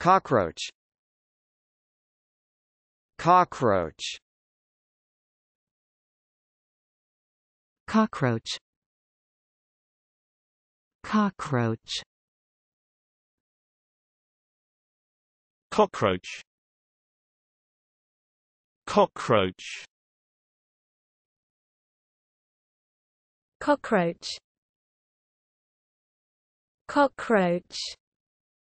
Cockroach Cockroach Cockroach Cockroach Cockroach Cockroach Cockroach Cockroach